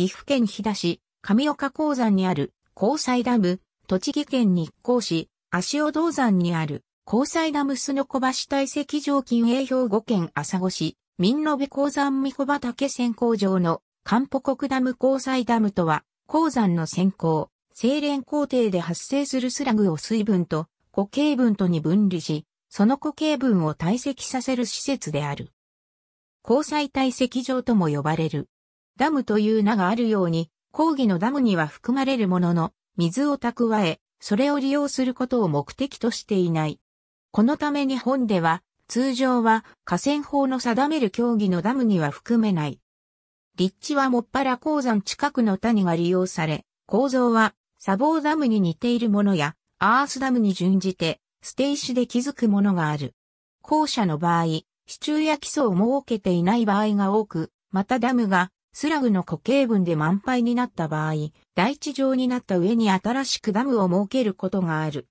岐阜県飛騨市、上岡鉱山にある高西ダム、栃木県日光市、足尾銅山にある高西ダムすのこ橋堆積場近営兵庫県朝来市、民延鉱山三小畑線工場の関保国ダム高西ダムとは、鉱山の先行、精錬工程で発生するスラグを水分と固形分とに分離し、その固形分を堆積させる施設である。鉱西堆積場とも呼ばれる。ダムという名があるように、講義のダムには含まれるものの、水を蓄え、それを利用することを目的としていない。このため日本では、通常は河川法の定める競技のダムには含めない。立地はもっぱら鉱山近くの谷が利用され、構造は砂防ダムに似ているものや、アースダムに準じて、捨て石で築くものがある。校舎の場合、支柱や基礎を設けていない場合が多く、またダムがスラグの固形分で満杯になった場合、大地上になった上に新しくダムを設けることがある。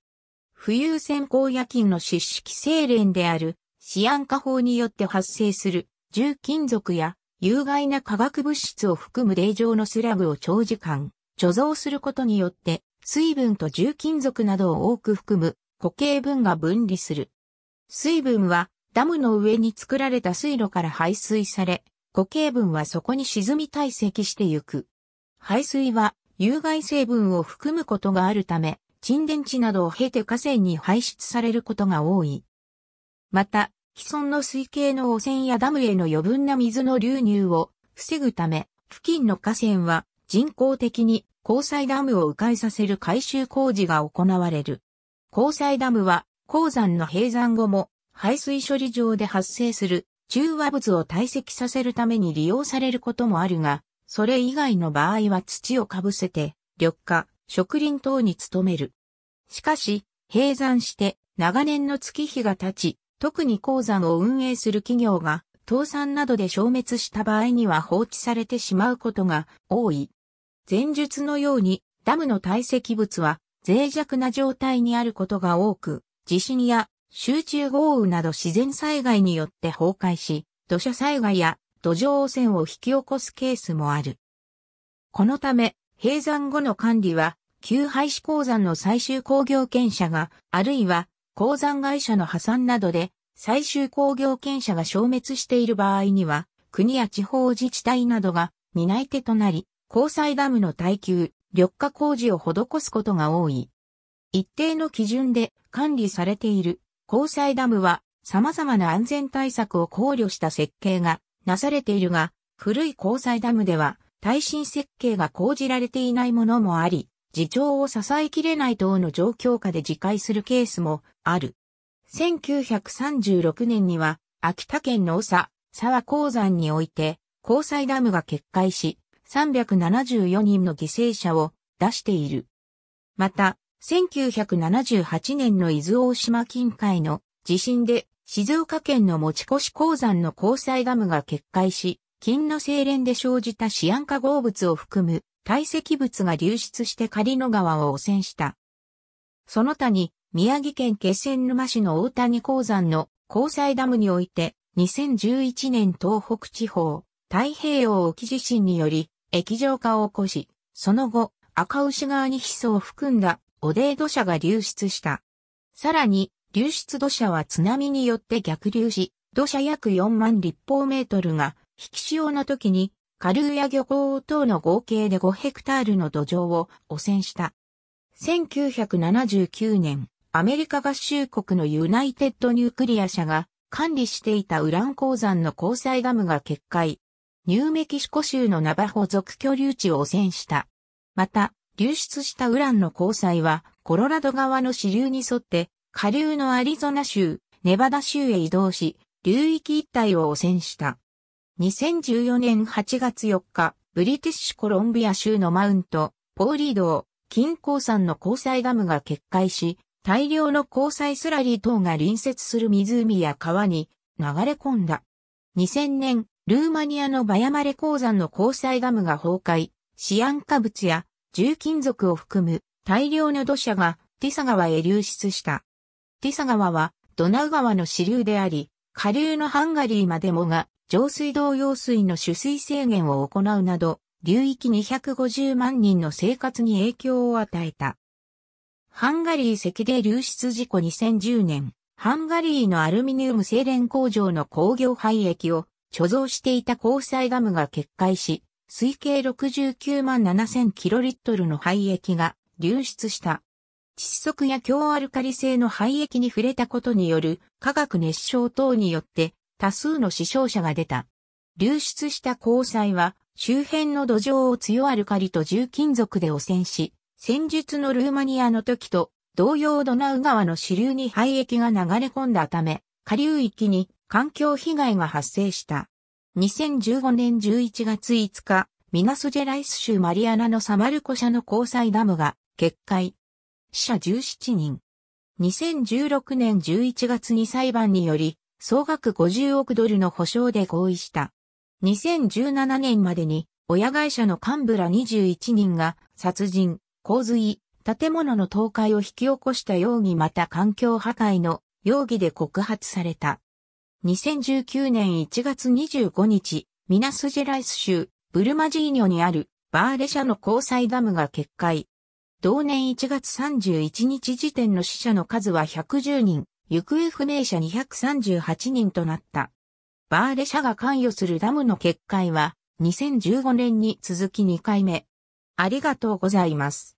浮遊船港夜勤の湿式精錬であるシアン化法によって発生する重金属や有害な化学物質を含む霊状のスラグを長時間貯蔵することによって水分と重金属などを多く含む固形分が分離する。水分はダムの上に作られた水路から排水され、固形分はそこに沈み堆積してゆく。排水は有害成分を含むことがあるため、沈殿地などを経て河川に排出されることが多い。また、既存の水系の汚染やダムへの余分な水の流入を防ぐため、付近の河川は人工的に交際ダムを迂回させる改修工事が行われる。交際ダムは鉱山の閉山後も排水処理場で発生する中和物を堆積させるために利用されることもあるが、それ以外の場合は土をかぶせて、緑化、植林等に努める。しかし、閉山して長年の月日が経ち、特に鉱山を運営する企業が倒産などで消滅した場合には放置されてしまうことが多い。前述のようにダムの堆積物は脆弱な状態にあることが多く、地震や集中豪雨など自然災害によって崩壊し、土砂災害や土壌汚染を引き起こすケースもある。このため、閉山後の管理は、旧廃止鉱山の最終工業権者が、あるいは鉱山会社の破産などで、最終工業権者が消滅している場合には、国や地方自治体などが担い手となり、交際ダムの耐久、緑化工事を施すことが多い。一定の基準で管理されている交際ダムは様々な安全対策を考慮した設計がなされているが、古い交際ダムでは耐震設計が講じられていないものもあり、自重を支えきれない等の状況下で自壊するケースもある。1936年には秋田県の長沢鉱山において交際ダムが決壊し374人の犠牲者を出している。また1978年の伊豆大島近海の地震で静岡県の持ち越し鉱山の鉱載ダムが決壊し、金の精錬で生じたシアン化合物を含む堆積物が流出して狩野川を汚染した。その他に宮城県気仙沼市の大谷鉱山の鉱載ダムにおいて2011年東北地方太平洋沖地震により液状化を起こし、その後赤牛川にヒ素を含んだ汚泥土砂が流出した。さらに、流出土砂は津波によって逆流し、土砂約4万立方メートルが、引き潮の時に、下流や漁港等の合計で5ヘクタールの土壌を汚染した。1979年、アメリカ合衆国のユナイテッドニュークリア社が管理していたウラン鉱山の鉱際ダムが決壊。ニューメキシコ州のナバホ族居留地を汚染した。また、流出したウランの交際は、コロラド川の支流に沿って、下流のアリゾナ州、ネバダ州へ移動し、流域一帯を汚染した。2014年8月4日、ブリティッシュコロンビア州のマウント、ポーリード近郊山の交際ダムが決壊し、大量の交際スラリー等が隣接する湖や川に流れ込んだ。2000年、ルーマニアのバヤマレ鉱山の交際ダムが崩壊、シアン化物や重金属を含む大量の土砂がティサ川へ流出した。ティサ川はドナウ川の支流であり、下流のハンガリーまでもが上水道用水の取水制限を行うなど、流域250万人の生活に影響を与えた。ハンガリー石で流出事故2010年、ハンガリーのアルミニウム精錬工場の工業廃液を貯蔵していた鉱災ダムが決壊し、推計69万7000キロリットルの廃液が流出した。窒息や強アルカリ性の廃液に触れたことによる化学熱傷等によって多数の死傷者が出た。流出した鉱際は周辺の土壌を強アルカリと重金属で汚染し、戦術のルーマニアの時と同様ドナウ川の支流に廃液が流れ込んだため、下流域に環境被害が発生した。2015年11月5日、ミナスジェライス州マリアナのサマルコ社の交際ダムが決壊。死者17人。2016年11月に裁判により、総額50億ドルの保証で合意した。2017年までに、親会社の幹部ら21人が、殺人、洪水、建物の倒壊を引き起こした容疑また環境破壊の容疑で告発された。2019年1月25日、ミナスジェライス州、ブルマジーニョにあるバーレ社の交際ダムが決壊。同年1月31日時点の死者の数は110人、行方不明者238人となった。バーレ社が関与するダムの決壊は2015年に続き2回目。ありがとうございます。